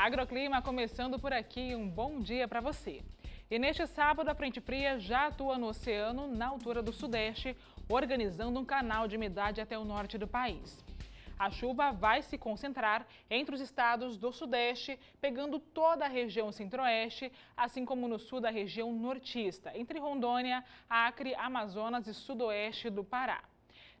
Agroclima começando por aqui, um bom dia para você. E neste sábado, a Frente Fria já atua no oceano, na altura do Sudeste, organizando um canal de umidade até o norte do país. A chuva vai se concentrar entre os estados do Sudeste, pegando toda a região Centro-Oeste, assim como no sul da região Nortista, entre Rondônia, Acre, Amazonas e Sudoeste do Pará.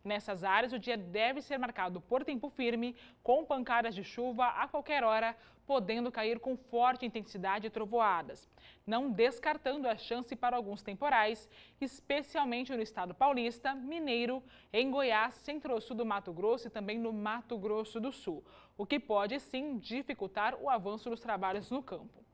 Nessas áreas, o dia deve ser marcado por tempo firme, com pancadas de chuva a qualquer hora, podendo cair com forte intensidade e trovoadas, não descartando a chance para alguns temporais, especialmente no estado paulista, mineiro, em Goiás, centro-sul do Mato Grosso e também no Mato Grosso do Sul, o que pode sim dificultar o avanço dos trabalhos no campo.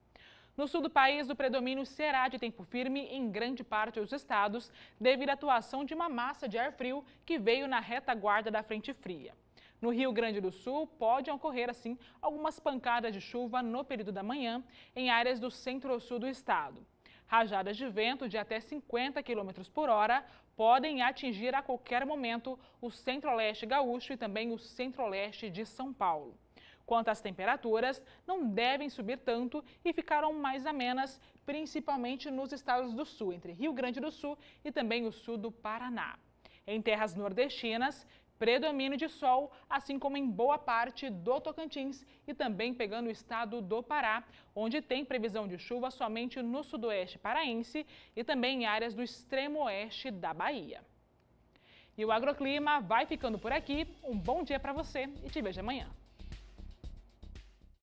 No sul do país, o predomínio será de tempo firme em grande parte dos estados, devido à atuação de uma massa de ar frio que veio na retaguarda da frente fria. No Rio Grande do Sul, pode ocorrer, assim, algumas pancadas de chuva no período da manhã em áreas do centro-sul do estado. Rajadas de vento de até 50 km por hora podem atingir a qualquer momento o centro-oeste gaúcho e também o centro-oeste de São Paulo. Quanto às temperaturas, não devem subir tanto e ficaram mais amenas, principalmente nos estados do sul, entre Rio Grande do Sul e também o sul do Paraná. Em terras nordestinas, predomínio de sol, assim como em boa parte do Tocantins e também pegando o estado do Pará, onde tem previsão de chuva somente no sudoeste paraense e também em áreas do extremo oeste da Bahia. E o agroclima vai ficando por aqui. Um bom dia para você e te vejo amanhã.